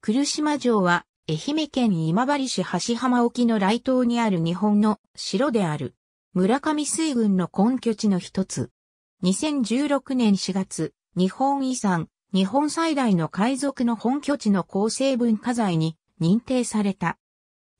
来島城は、愛媛県今治市橋浜沖の雷島にある日本の城である。村上水軍の根拠地の一つ。2016年4月、日本遺産、日本最大の海賊の本拠地の構成文化財に認定された。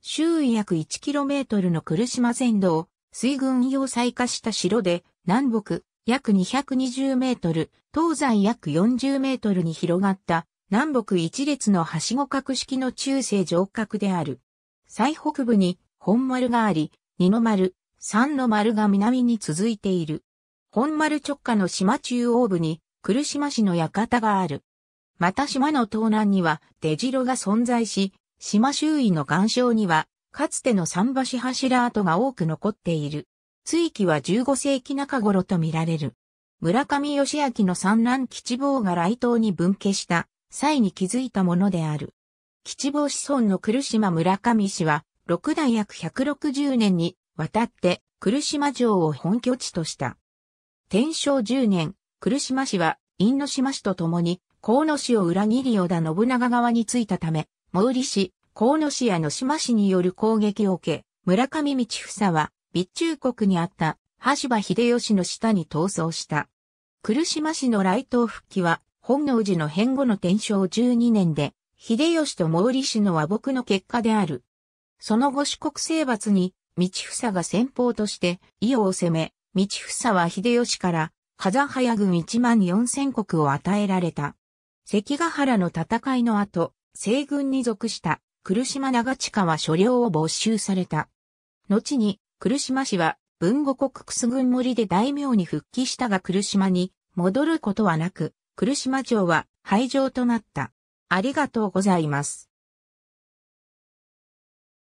周囲約 1km の来島全土を水軍用採化した城で、南北約220メートル、東西約40メートルに広がった南北一列のはしご格式の中世城郭である。最北部に本丸があり、二の丸、三の丸が南に続いている。本丸直下の島中央部に、来島市の館がある。また島の東南には出城が存在し、島周囲の岩礁には、かつての桟橋柱跡が多く残っている。追記は15世紀中頃とみられる。村上義明の産卵基地が来島に分家した際に築いたものである。吉坊子孫の来島村上氏は、六代約160年に渡って来島城を本拠地とした。天正十年、来島氏は、因島氏と共に、河野氏を裏切り織田信長側についたため、毛利氏、河野氏や野島氏による攻撃を受け、村上道房は、備中国にあった、橋場秀吉の下に逃走した。来島氏の来島復帰は、本能寺の変後の天正12年で、秀吉と毛利氏の和睦の結果である。その後四国征伐に、道房が先方として、伊予を攻め、道房は秀吉から、風早軍1万4000国を与えられた。関ヶ原の戦いの後、西軍に属した、来島長近は所領を没収された。後に、来島氏は、文後国楠軍森で大名に復帰したが来島に、戻ることはなく、来島城は廃城となった。ありがとうございます。